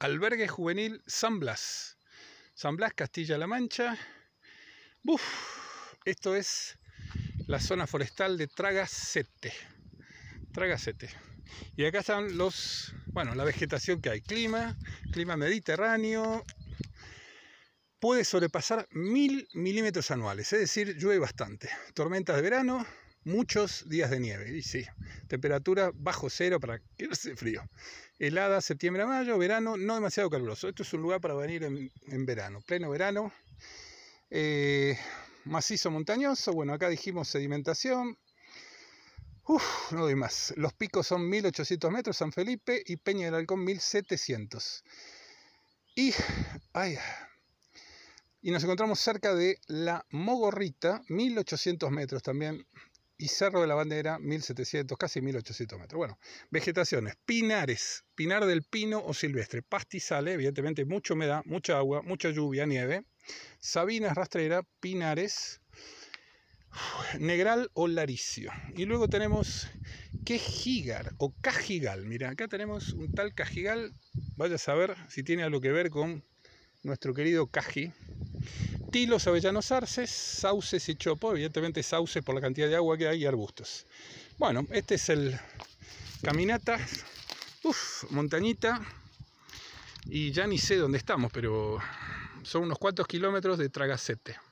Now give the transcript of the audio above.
Albergue Juvenil San Blas. San Blas, Castilla-La Mancha. buf, esto es la zona forestal de Tragacete. Tragacete. Y acá están los, bueno, la vegetación que hay, clima, clima mediterráneo, puede sobrepasar mil milímetros anuales, es decir, llueve bastante. Tormentas de verano, muchos días de nieve. Y sí, temperatura bajo cero para que no frío. Helada, septiembre a mayo, verano, no demasiado caluroso. Esto es un lugar para venir en, verano, pleno verano. Eh, macizo montañoso, bueno, acá dijimos sedimentación. Uf, no doy más. Los picos son 1800 metros, San Felipe, y Peña del Halcón 1700. Y, y nos encontramos cerca de la Mogorrita, 1800 metros también, y Cerro de la Bandera, 1700, casi 1800 metros. Bueno, vegetaciones, pinares, pinar del pino o silvestre, pastizales, evidentemente mucha humedad, mucha agua, mucha lluvia, nieve, sabinas rastrera, pinares, negral o laricio. Y luego tenemos quejigar o cajigal. Mira, acá tenemos un tal cajigal, vaya a saber si tiene algo que ver con nuestro querido caji, tilos, avellanos arces, sauces y chopos, evidentemente sauces por la cantidad de agua que hay y arbustos. Bueno, este es el caminata, uff, montañita, y ya ni sé dónde estamos, pero son unos cuantos kilómetros de tragacete.